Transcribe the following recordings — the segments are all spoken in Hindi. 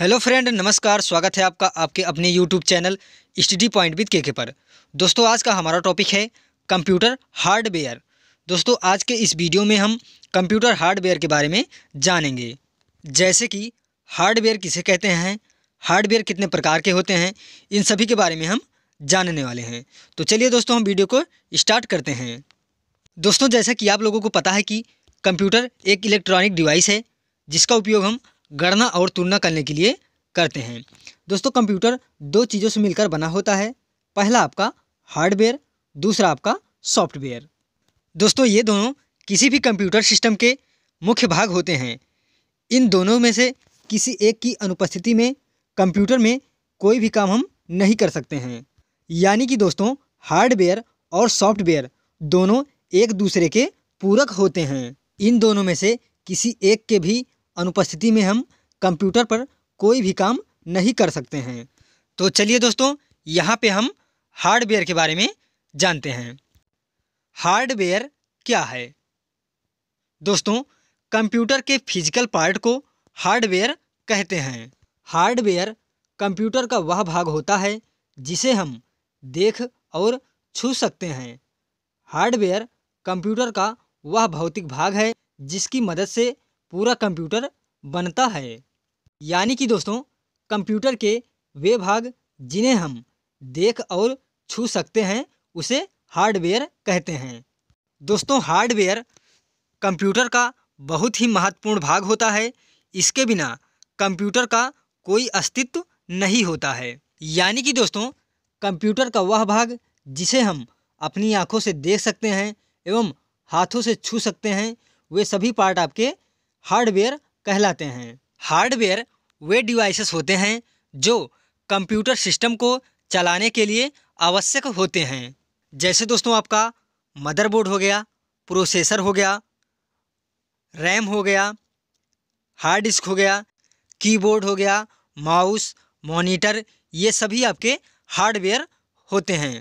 हेलो फ्रेंड नमस्कार स्वागत है आपका आपके अपने YouTube channel study point with K पर दोस्तों आज का हमारा टॉपिक है कंप्यूटर हार्डवेयर दोस्तों आज के इस वीडियो में हम कंप्यूटर हार्डवेयर के बारे में जानेंगे जैसे कि हार्डवेयर किसे कहते हैं हार्डवेयर कितने प्रकार के होते हैं इन सभी के बारे में हम जानने वाले हैं तो चलिए दोस्तों हम वीडियो को स्टार्ट करते हैं दोस्तों जैसा कि आप लोगों को पता है कि कंप्यूटर एक इलेक्ट्रॉनिक डिवाइस है जिसका उपयोग हम गणना और तुलना करने के लिए करते हैं दोस्तों कंप्यूटर दो चीज़ों से मिलकर बना होता है पहला आपका हार्डवेयर दूसरा आपका सॉफ्टवेयर दोस्तों ये दोनों किसी भी कंप्यूटर सिस्टम के मुख्य भाग होते हैं इन दोनों में से किसी एक की अनुपस्थिति में कंप्यूटर में कोई भी काम हम नहीं कर सकते हैं यानी कि दोस्तों हार्डवेयर और सॉफ्टवेयर दोनों एक दूसरे के पूरक होते हैं इन दोनों में से किसी एक के भी अनुपस्थिति में हम कंप्यूटर पर कोई भी काम नहीं कर सकते हैं तो चलिए दोस्तों यहाँ पे हम हार्डवेयर के बारे में जानते हैं हार्डवेयर क्या है दोस्तों कंप्यूटर के फिजिकल पार्ट को हार्डवेयर कहते हैं हार्डवेयर कंप्यूटर का वह भाग होता है जिसे हम देख और छू सकते हैं हार्डवेयर कंप्यूटर का वह भौतिक भाग है जिसकी मदद से पूरा कंप्यूटर बनता है यानी कि दोस्तों कंप्यूटर के वे भाग जिन्हें हम देख और छू सकते हैं उसे हार्डवेयर कहते हैं दोस्तों हार्डवेयर कंप्यूटर का बहुत ही महत्वपूर्ण भाग होता है इसके बिना कंप्यूटर का कोई अस्तित्व नहीं होता है यानी कि दोस्तों कंप्यूटर का वह भाग जिसे हम अपनी आँखों से देख सकते हैं एवं हाथों से छू सकते हैं वे सभी पार्ट आपके हार्डवेयर कहलाते हैं हार्डवेयर वे डिवाइसेस होते हैं जो कंप्यूटर सिस्टम को चलाने के लिए आवश्यक होते हैं जैसे दोस्तों आपका मदरबोर्ड हो गया प्रोसेसर हो गया रैम हो गया हार्ड डिस्क हो गया कीबोर्ड हो गया माउस मॉनिटर ये सभी आपके हार्डवेयर होते हैं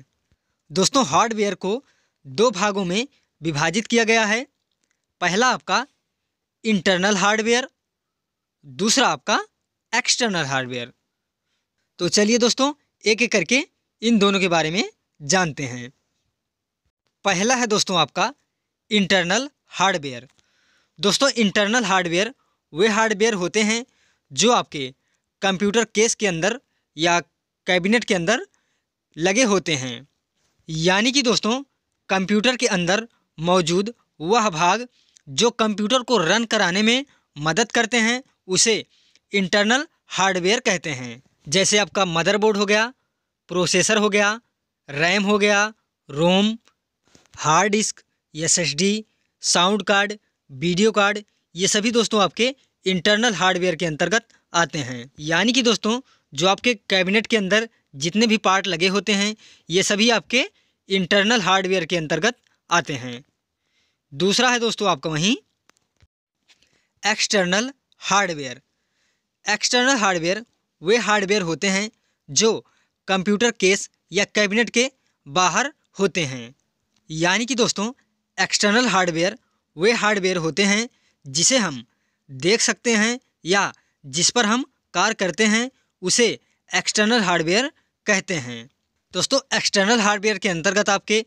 दोस्तों हार्डवेयर को दो भागों में विभाजित किया गया है पहला आपका इंटरनल हार्डवेयर दूसरा आपका एक्सटर्नल हार्डवेयर तो चलिए दोस्तों एक एक करके इन दोनों के बारे में जानते हैं पहला है दोस्तों आपका इंटरनल हार्डवेयर दोस्तों इंटरनल हार्डवेयर वे हार्डवेयर होते हैं जो आपके कंप्यूटर केस के अंदर या कैबिनेट के अंदर लगे होते हैं यानी कि दोस्तों कंप्यूटर के अंदर मौजूद वह भाग जो कंप्यूटर को रन कराने में मदद करते हैं उसे इंटरनल हार्डवेयर कहते हैं जैसे आपका मदरबोर्ड हो गया प्रोसेसर हो गया रैम हो गया रोम हार्ड डिस्क एस साउंड कार्ड वीडियो कार्ड ये सभी दोस्तों आपके इंटरनल हार्डवेयर के अंतर्गत आते हैं यानी कि दोस्तों जो आपके कैबिनेट के अंदर जितने भी पार्ट लगे होते हैं ये सभी आपके इंटरनल हार्डवेयर के अंतर्गत आते हैं दूसरा है दोस्तों आपका वहीं एक्सटर्नल हार्डवेयर एक्सटर्नल हार्डवेयर वे हार्डवेयर होते हैं जो कंप्यूटर केस या कैबिनेट के बाहर होते हैं यानी कि दोस्तों एक्सटर्नल हार्डवेयर वे हार्डवेयर होते हैं जिसे हम देख सकते हैं या जिस पर हम कार्य करते हैं उसे एक्सटर्नल हार्डवेयर कहते हैं दोस्तों एक्सटर्नल हार्डवेयर के अंतर्गत आपके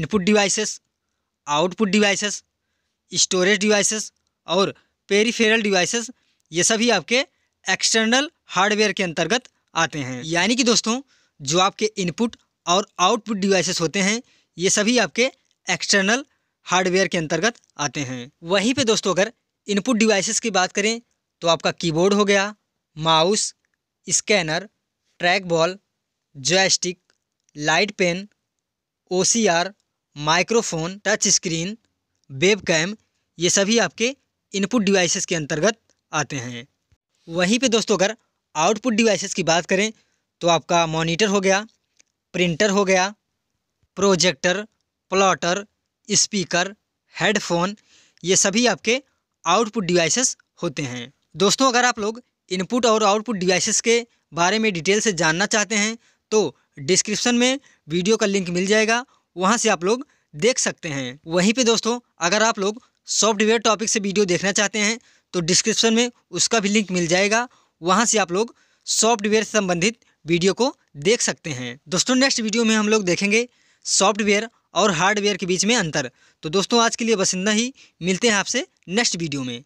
input devices output devices storage devices और पेरीफेरल डिवाइसेस ये सभी आपके एक्सटर्नल हार्डवेयर के अंतर्गत आते हैं यानी कि दोस्तों जो आपके इनपुट और आउटपुट डिवाइसेस होते हैं ये सभी आपके एक्सटर्नल हार्डवेयर के अंतर्गत आते हैं वहीं पे दोस्तों अगर इनपुट डिवाइसेस की बात करें तो आपका कीबोर्ड हो गया mouse scanner track ball joystick light pen O C R microphone touch screen web cam ये सभी आपके इनपुट डिवाइसेस के अंतर्गत आते हैं वहीं पे दोस्तों अगर आउटपुट डिवाइसेस की बात करें तो आपका मॉनिटर हो गया प्रिंटर हो गया प्रोजेक्टर प्लॉटर स्पीकर हेडफोन ये सभी आपके आउटपुट डिवाइसेस होते हैं दोस्तों अगर आप लोग इनपुट और आउटपुट डिवाइसेस के बारे में डिटेल से जानना चाहते हैं तो डिस्क्रिप्शन में वीडियो का लिंक मिल जाएगा वहाँ से आप लोग देख सकते हैं वहीं पे दोस्तों अगर आप लोग सॉफ्टवेयर टॉपिक से वीडियो देखना चाहते हैं तो डिस्क्रिप्शन में उसका भी लिंक मिल जाएगा वहाँ से आप लोग सॉफ्टवेयर से संबंधित वीडियो को देख सकते हैं दोस्तों नेक्स्ट वीडियो में हम लोग देखेंगे सॉफ्टवेयर और हार्डवेयर के बीच में अंतर तो दोस्तों आज के लिए बस इतना ही मिलते हैं आपसे नेक्स्ट वीडियो में